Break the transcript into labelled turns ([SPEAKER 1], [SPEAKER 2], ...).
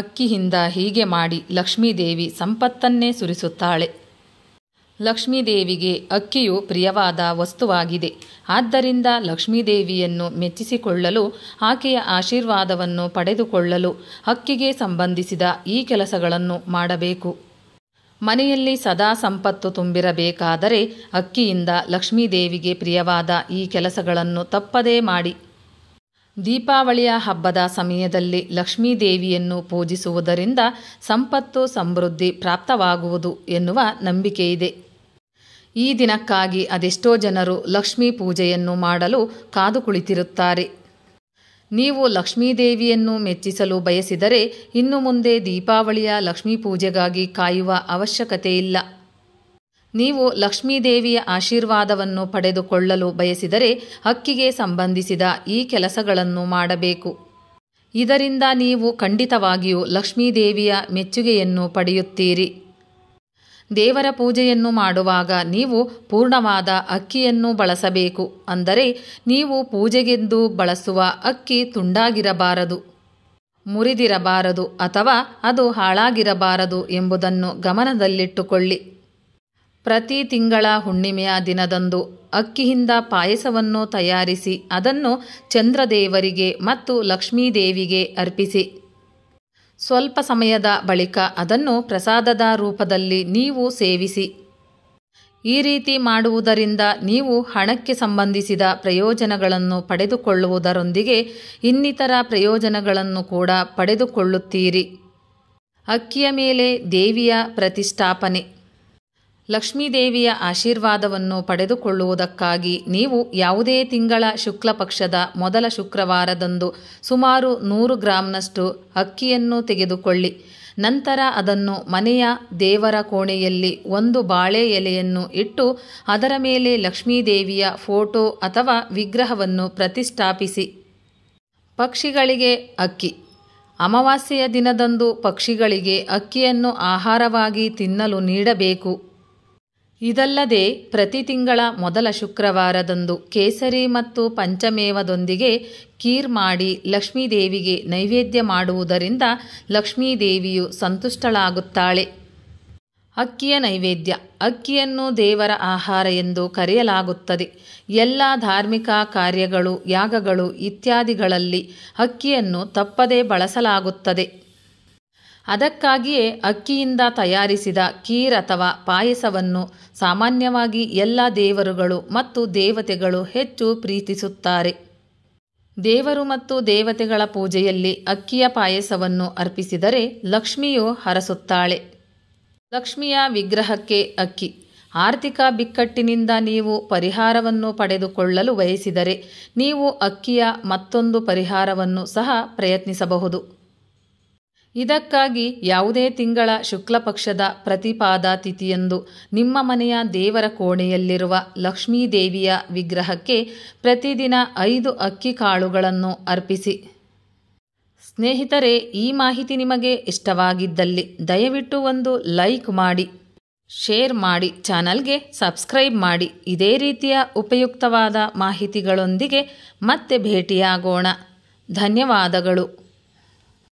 [SPEAKER 1] ಅಕ್ಕಿಯಿಂದ ಹೀಗೆ ಮಾಡಿ ಲಕ್ಷ್ಮೀದೇವಿ ಸಂಪತ್ತನ್ನೇ ಸುರಿಸುತ್ತಾಳೆ ಲಕ್ಷ್ಮೀದೇವಿಗೆ ಅಕ್ಕಿಯು ಪ್ರಿಯವಾದ ವಸ್ತುವಾಗಿದೆ ಆದ್ದರಿಂದ ಲಕ್ಷ್ಮೀದೇವಿಯನ್ನು ಮೆಚ್ಚಿಸಿಕೊಳ್ಳಲು ಆಕೆಯ ಆಶೀರ್ವಾದವನ್ನು ಪಡೆದುಕೊಳ್ಳಲು ಅಕ್ಕಿಗೆ ಸಂಬಂಧಿಸಿದ ಈ ಕೆಲಸಗಳನ್ನು ಮಾಡಬೇಕು ಮನೆಯಲ್ಲಿ ಸದಾ ಸಂಪತ್ತು ತುಂಬಿರಬೇಕಾದರೆ ಅಕ್ಕಿಯಿಂದ ಲಕ್ಷ್ಮೀದೇವಿಗೆ ಪ್ರಿಯವಾದ ಈ ಕೆಲಸಗಳನ್ನು ತಪ್ಪದೇ ಮಾಡಿ ದೀಪಾವಳಿಯ ಹಬ್ಬದ ಸಮಯದಲ್ಲಿ ಲಕ್ಷ್ಮೀ ದೇವಿಯನ್ನು ಪೂಜಿಸುವುದರಿಂದ ಸಂಪತ್ತು ಸಮೃದ್ಧಿ ಪ್ರಾಪ್ತವಾಗುವುದು ಎನ್ನುವ ನಂಬಿಕೆಯಿದೆ ಈ ದಿನಕ್ಕಾಗಿ ಅದೆಷ್ಟೋ ಜನರು ಲಕ್ಷ್ಮೀ ಪೂಜೆಯನ್ನು ಮಾಡಲು ಕಾದು ಕುಳಿತಿರುತ್ತಾರೆ ನೀವು ಲಕ್ಷ್ಮೀದೇವಿಯನ್ನು ಮೆಚ್ಚಿಸಲು ಬಯಸಿದರೆ ಇನ್ನು ಮುಂದೆ ದೀಪಾವಳಿಯ ಲಕ್ಷ್ಮೀ ಪೂಜೆಗಾಗಿ ಕಾಯುವ ಅವಶ್ಯಕತೆಯಿಲ್ಲ ನೀವು ಲಕ್ಷ್ಮೀದೇವಿಯ ಆಶೀರ್ವಾದವನ್ನು ಪಡೆದುಕೊಳ್ಳಲು ಬಯಸಿದರೆ ಹಕ್ಕಿಗೆ ಸಂಬಂಧಿಸಿದ ಈ ಕೆಲಸಗಳನ್ನು ಮಾಡಬೇಕು ಇದರಿಂದ ನೀವು ಖಂಡಿತವಾಗಿಯೂ ಲಕ್ಷ್ಮೀದೇವಿಯ ಮೆಚ್ಚುಗೆಯನ್ನು ಪಡೆಯುತ್ತೀರಿ ದೇವರ ಪೂಜೆಯನ್ನು ಮಾಡುವಾಗ ನೀವು ಪೂರ್ಣವಾದ ಅಕ್ಕಿಯನ್ನು ಬಳಸಬೇಕು ಅಂದರೆ ನೀವು ಪೂಜೆಗೆಂದು ಬಳಸುವ ಅಕ್ಕಿ ತುಂಡಾಗಿರಬಾರದು ಮುರಿದಿರಬಾರದು ಅಥವಾ ಅದು ಹಾಳಾಗಿರಬಾರದು ಎಂಬುದನ್ನು ಗಮನದಲ್ಲಿಟ್ಟುಕೊಳ್ಳಿ ಪ್ರತಿ ತಿಂಗಳ ಹುಣ್ಣಿಮೆಯ ದಿನದಂದು ಅಕ್ಕಿಯಿಂದ ಪಾಯಸವನ್ನು ತಯಾರಿಸಿ ಅದನ್ನು ಚಂದ್ರದೇವರಿಗೆ ಮತ್ತು ಲಕ್ಷ್ಮೀದೇವಿಗೆ ಅರ್ಪಿಸಿ ಸ್ವಲ್ಪ ಸಮಯದ ಬಳಿಕ ಅದನ್ನು ಪ್ರಸಾದದ ರೂಪದಲ್ಲಿ ನೀವು ಸೇವಿಸಿ ಈ ರೀತಿ ಮಾಡುವುದರಿಂದ ನೀವು ಹಣಕ್ಕೆ ಸಂಬಂಧಿಸಿದ ಪ್ರಯೋಜನಗಳನ್ನು ಪಡೆದುಕೊಳ್ಳುವುದರೊಂದಿಗೆ ಇನ್ನಿತರ ಪ್ರಯೋಜನಗಳನ್ನು ಕೂಡ ಪಡೆದುಕೊಳ್ಳುತ್ತೀರಿ ಅಕ್ಕಿಯ ಮೇಲೆ ದೇವಿಯ ಪ್ರತಿಷ್ಠಾಪನೆ ಲಕ್ಷ್ಮೀದೇವಿಯ ಆಶೀರ್ವಾದವನ್ನು ಪಡೆದುಕೊಳ್ಳುವುದಕ್ಕಾಗಿ ನೀವು ಯಾವುದೇ ತಿಂಗಳ ಶುಕ್ಲ ಪಕ್ಷದ ಮೊದಲ ಶುಕ್ರವಾರದಂದು ಸುಮಾರು ನೂರು ಗ್ರಾಂನಷ್ಟು ಅಕ್ಕಿಯನ್ನು ತೆಗೆದುಕೊಳ್ಳಿ ನಂತರ ಅದನ್ನು ಮನೆಯ ದೇವರ ಕೋಣೆಯಲ್ಲಿ ಒಂದು ಬಾಳೆ ಎಲೆಯನ್ನು ಇಟ್ಟು ಅದರ ಮೇಲೆ ಲಕ್ಷ್ಮೀದೇವಿಯ ಫೋಟೋ ಅಥವಾ ವಿಗ್ರಹವನ್ನು ಪ್ರತಿಷ್ಠಾಪಿಸಿ ಪಕ್ಷಿಗಳಿಗೆ ಅಕ್ಕಿ ಅಮಾವಾಸ್ಯೆಯ ದಿನದಂದು ಪಕ್ಷಿಗಳಿಗೆ ಅಕ್ಕಿಯನ್ನು ಆಹಾರವಾಗಿ ತಿನ್ನಲು ನೀಡಬೇಕು ಇದಲ್ಲದೆ ಪ್ರತಿ ತಿಂಗಳ ಮೊದಲ ಶುಕ್ರವಾರದಂದು ಕೇಸರಿ ಮತ್ತು ಪಂಚಮೇವದೊಂದಿಗೆ ಕೀರ್ ಮಾಡಿ ಲಕ್ಷ್ಮೀದೇವಿಗೆ ನೈವೇದ್ಯ ಮಾಡುವುದರಿಂದ ಲಕ್ಷ್ಮೀದೇವಿಯು ಸಂತುಷ್ಟಳಾಗುತ್ತಾಳೆ ಅಕ್ಕಿಯ ನೈವೇದ್ಯ ಅಕ್ಕಿಯನ್ನು ದೇವರ ಆಹಾರ ಎಂದು ಕರೆಯಲಾಗುತ್ತದೆ ಎಲ್ಲ ಧಾರ್ಮಿಕ ಕಾರ್ಯಗಳು ಯಾಗಗಳು ಇತ್ಯಾದಿಗಳಲ್ಲಿ ಅಕ್ಕಿಯನ್ನು ತಪ್ಪದೇ ಬಳಸಲಾಗುತ್ತದೆ ಅದಕ್ಕಾಗಿಯೇ ಅಕ್ಕಿಯಿಂದ ತಯಾರಿಸಿದ ಕೀರ್ ಅಥವಾ ಪಾಯಸವನ್ನು ಸಾಮಾನ್ಯವಾಗಿ ಎಲ್ಲ ದೇವರುಗಳು ಮತ್ತು ದೇವತೆಗಳು ಹೆಚ್ಚು ಪ್ರೀತಿಸುತ್ತಾರೆ ದೇವರು ಮತ್ತು ದೇವತೆಗಳ ಪೂಜೆಯಲ್ಲಿ ಅಕ್ಕಿಯ ಪಾಯಸವನ್ನು ಅರ್ಪಿಸಿದರೆ ಲಕ್ಷ್ಮಿಯು ಹರಸುತ್ತಾಳೆ ಲಕ್ಷ್ಮಿಯ ವಿಗ್ರಹಕ್ಕೆ ಅಕ್ಕಿ ಆರ್ಥಿಕ ಬಿಕ್ಕಟ್ಟಿನಿಂದ ನೀವು ಪರಿಹಾರವನ್ನು ಪಡೆದುಕೊಳ್ಳಲು ಬಯಸಿದರೆ ನೀವು ಅಕ್ಕಿಯ ಮತ್ತೊಂದು ಪರಿಹಾರವನ್ನು ಸಹ ಪ್ರಯತ್ನಿಸಬಹುದು ಇದಕ್ಕಾಗಿ ಯಾವುದೇ ತಿಂಗಳ ಶುಕ್ಲಪಕ್ಷದ ಪ್ರತಿಪಾದಾತಿಥಿಯಂದು ಪ್ರತಿಪಾದ ತಿಥಿಯಂದು ನಿಮ್ಮ ಮನೆಯ ದೇವರ ಕೋಣೆಯಲ್ಲಿರುವ ಲಕ್ಷ್ಮೀದೇವಿಯ ವಿಗ್ರಹಕ್ಕೆ ಪ್ರತಿದಿನ ಐದು ಅಕ್ಕಿ ಕಾಳುಗಳನ್ನು ಅರ್ಪಿಸಿ ಸ್ನೇಹಿತರೆ ಈ ಮಾಹಿತಿ ನಿಮಗೆ ಇಷ್ಟವಾಗಿದ್ದಲ್ಲಿ ದಯವಿಟ್ಟು ಒಂದು ಲೈಕ್ ಮಾಡಿ ಶೇರ್ ಮಾಡಿ ಚಾನಲ್ಗೆ ಸಬ್ಸ್ಕ್ರೈಬ್ ಮಾಡಿ ಇದೇ ರೀತಿಯ ಉಪಯುಕ್ತವಾದ ಮಾಹಿತಿಗಳೊಂದಿಗೆ ಮತ್ತೆ ಭೇಟಿಯಾಗೋಣ ಧನ್ಯವಾದಗಳು